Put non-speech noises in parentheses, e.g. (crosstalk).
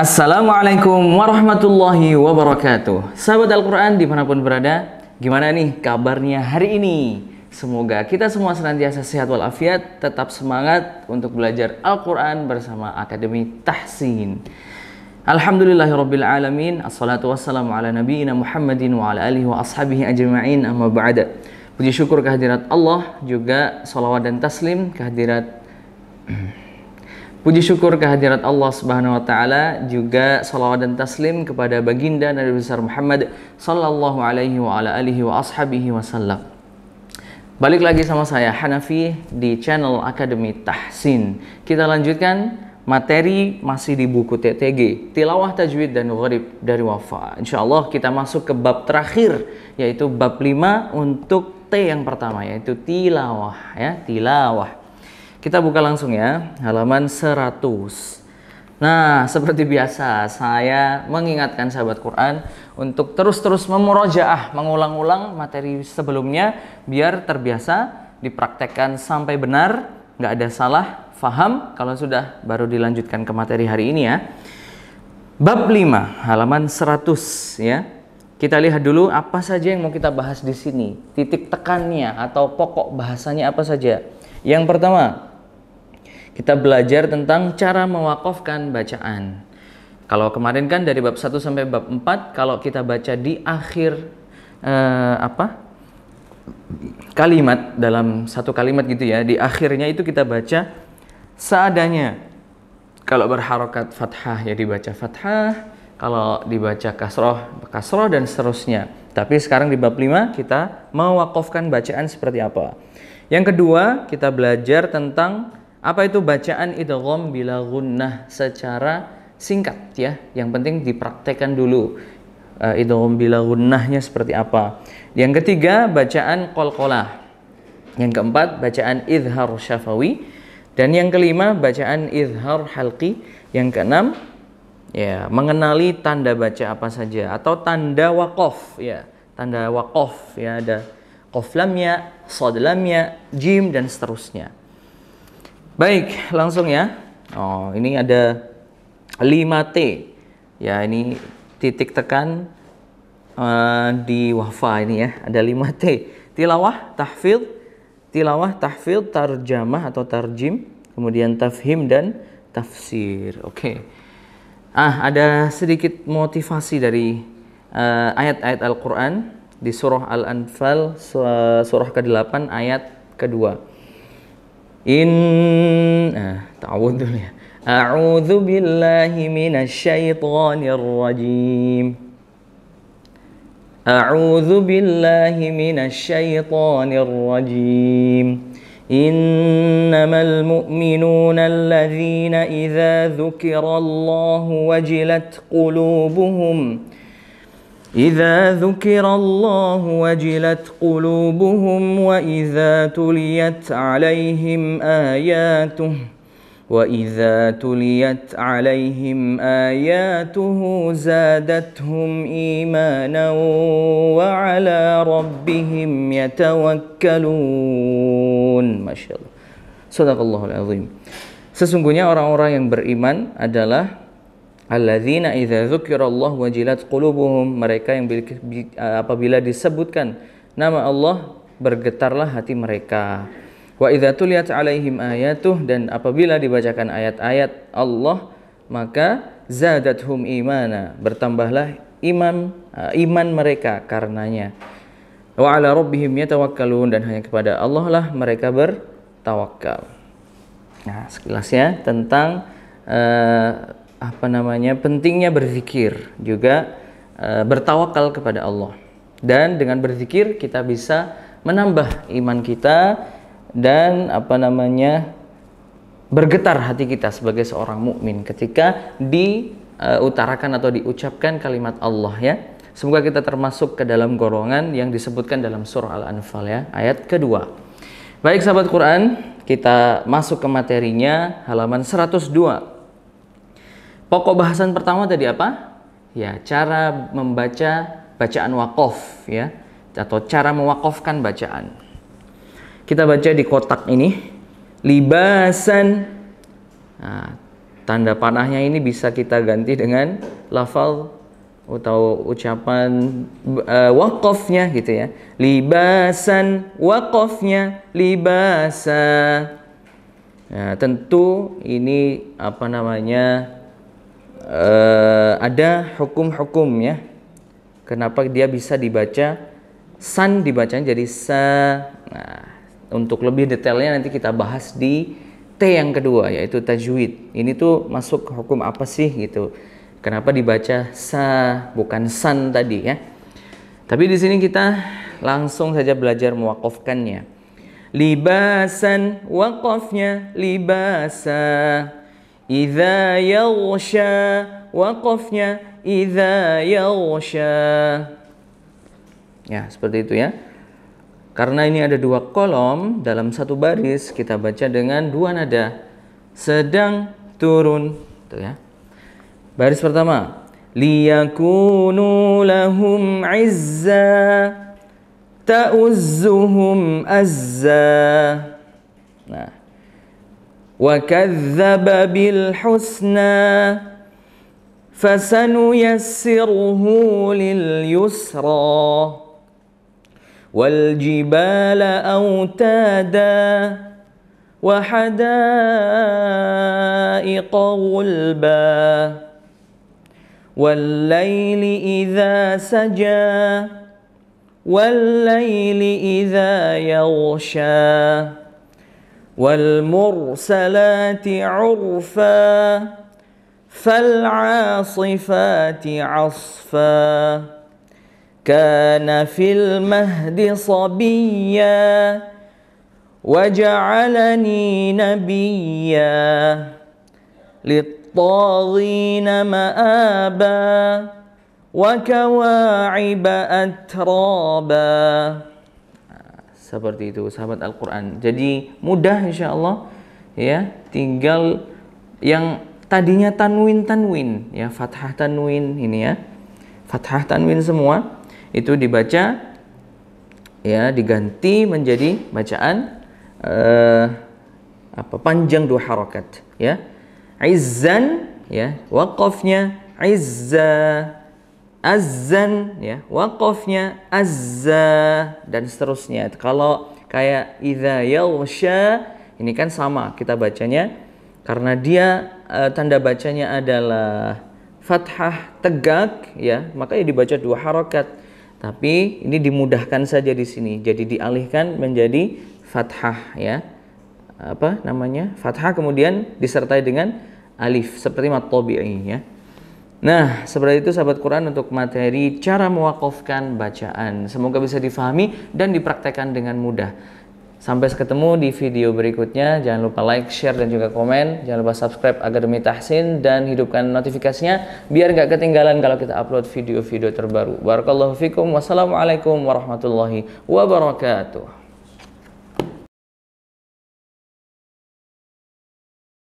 Assalamualaikum warahmatullahi wabarakatuh Sahabat Al-Quran dimanapun berada Gimana nih kabarnya hari ini? Semoga kita semua senantiasa sehat walafiat Tetap semangat untuk belajar Al-Quran bersama Akademi Tahsin Alhamdulillahirrabbilalamin Assalatu wassalamu ala nabiina Muhammadin wa ala alihi wa ashabihi ajma'in amma ba'da Puji syukur kehadirat Allah Juga salawat dan taslim kehadirat (clears throat) Puji syukur kehadirat Allah Subhanahu wa taala juga salawat dan taslim kepada baginda Nabi besar Muhammad sallallahu alaihi wa ala alihi wa ashabihi wasallam. Balik lagi sama saya Hanafi di channel Akademi Tahsin. Kita lanjutkan materi masih di buku TTG Tilawah Tajwid dan Gharib dari Wafa. Insya Allah kita masuk ke bab terakhir yaitu bab 5 untuk T yang pertama yaitu tilawah ya, tilawah. Kita buka langsung ya, halaman 100. Nah, seperti biasa, saya mengingatkan sahabat Quran untuk terus-terus memurojaah, mengulang-ulang materi sebelumnya biar terbiasa dipraktekkan sampai benar, nggak ada salah, faham. Kalau sudah, baru dilanjutkan ke materi hari ini ya. Bab 5, halaman 100 ya. Kita lihat dulu apa saja yang mau kita bahas di sini. Titik tekannya atau pokok bahasanya apa saja. Yang pertama, kita belajar tentang cara mewakafkan bacaan. Kalau kemarin kan dari bab 1 sampai bab 4 kalau kita baca di akhir eh, apa? kalimat dalam satu kalimat gitu ya, di akhirnya itu kita baca seadanya. Kalau berharokat fathah ya dibaca fathah, kalau dibaca kasroh, kasroh dan seterusnya. Tapi sekarang di bab 5 kita mewakafkan bacaan seperti apa. Yang kedua kita belajar tentang apa itu bacaan idgham bila gunnah secara singkat ya. Yang penting dipraktekkan dulu uh, idgham bila gunnahnya seperti apa. Yang ketiga bacaan qalqalah. Yang keempat bacaan idhar syafawi dan yang kelima bacaan idhar halqi. Yang keenam ya mengenali tanda baca apa saja atau tanda waqaf ya. Tanda waqaf ya ada qaf ya sad ya jim dan seterusnya. Baik, langsung ya. Oh, ini ada 5T. Ya, ini titik tekan uh, di wafa ini ya. Ada 5T. Tilawah, tahfidz, tilawah, tahfidz, tarjamah atau tarjim, kemudian tafhim dan tafsir. Oke. Okay. Ah, ada sedikit motivasi dari eh, ayat-ayat uh, Al-Qur'an di surah Al-Anfal surah ke-8 ayat kedua إن آه، تعوذ بالله أعوذ بالله من الشيطان الرجيم أعوذ بالله من الشيطان الرجيم إنما المؤمنون الذين إذا ذكر الله وجلت قلوبهم إذا ذكر الله وجلت قلوبهم وإذا تليت عليهم آياته وإذا تليت عليهم آياته زادتهم إيمانا وعلى ربهم يتوكلون ما شاء الله صدق الله العظيم Sesungguhnya orang-orang yang beriman adalah alladzina idza dzukirallahu wajilat qulubuhum mereka yang apabila disebutkan nama Allah bergetarlah hati mereka wa idza tuliyat alaihim ayatuh dan apabila dibacakan ayat-ayat Allah maka zadathum imana bertambahlah iman eh, iman mereka karenanya wa ala rabbihim yatawakkalun dan hanya kepada Allah lah mereka bertawakal nah sekilas ya tentang uh, apa namanya pentingnya berzikir juga e, bertawakal kepada Allah dan dengan berzikir kita bisa menambah iman kita dan apa namanya bergetar hati kita sebagai seorang mukmin ketika diutarakan e, atau diucapkan kalimat Allah ya semoga kita termasuk ke dalam golongan yang disebutkan dalam surah Al-Anfal ya ayat kedua baik sahabat Quran kita masuk ke materinya halaman 102 Pokok bahasan pertama tadi apa? Ya, cara membaca bacaan wakof ya atau cara mewakafkan bacaan. Kita baca di kotak ini libasan nah, tanda panahnya ini bisa kita ganti dengan lafal atau ucapan uh, e, wakofnya gitu ya libasan wakofnya libasa nah, tentu ini apa namanya uh, ada hukum-hukum ya. Kenapa dia bisa dibaca san dibaca jadi sa. Nah, untuk lebih detailnya nanti kita bahas di T yang kedua yaitu tajwid. Ini tuh masuk hukum apa sih gitu. Kenapa dibaca sa bukan san tadi ya. Tapi di sini kita langsung saja belajar mewakafkannya. Libasan wakafnya libasa Iza yagsha Waqafnya Iza yagsha Ya seperti itu ya Karena ini ada dua kolom Dalam satu baris kita baca dengan dua nada Sedang turun Tuh ya Baris pertama Liyakunu lahum izza Ta'uzzuhum azza Nah وكذب بالحسنى فسنيسره لليسرى والجبال أوتادا وحدائق غلبا والليل إذا سجى والليل إذا يغشى والمرسلات عرفا فالعاصفات عصفا كان في المهد صبيا وجعلني نبيا للطاغين مآبا وكواعب أترابا Seperti itu sahabat Al-Qur'an. Jadi mudah insya Allah ya, tinggal yang tadinya tanwin tanwin ya, fathah tanwin ini ya. Fathah tanwin semua itu dibaca ya diganti menjadi bacaan uh, apa panjang dua harokat ya izan ya wakafnya izah azan ya wakofnya azza dan seterusnya kalau kayak idza yawsha ini kan sama kita bacanya karena dia e, tanda bacanya adalah fathah tegak ya maka ya dibaca dua harokat tapi ini dimudahkan saja di sini jadi dialihkan menjadi fathah ya apa namanya fathah kemudian disertai dengan alif seperti matobi ya Nah, seperti itu sahabat Quran untuk materi cara mewakafkan bacaan. Semoga bisa difahami dan dipraktekkan dengan mudah. Sampai ketemu di video berikutnya. Jangan lupa like, share, dan juga komen. Jangan lupa subscribe agar Akademi Tahsin dan hidupkan notifikasinya biar nggak ketinggalan kalau kita upload video-video terbaru. Barakallahu fikum. Wassalamualaikum warahmatullahi wabarakatuh.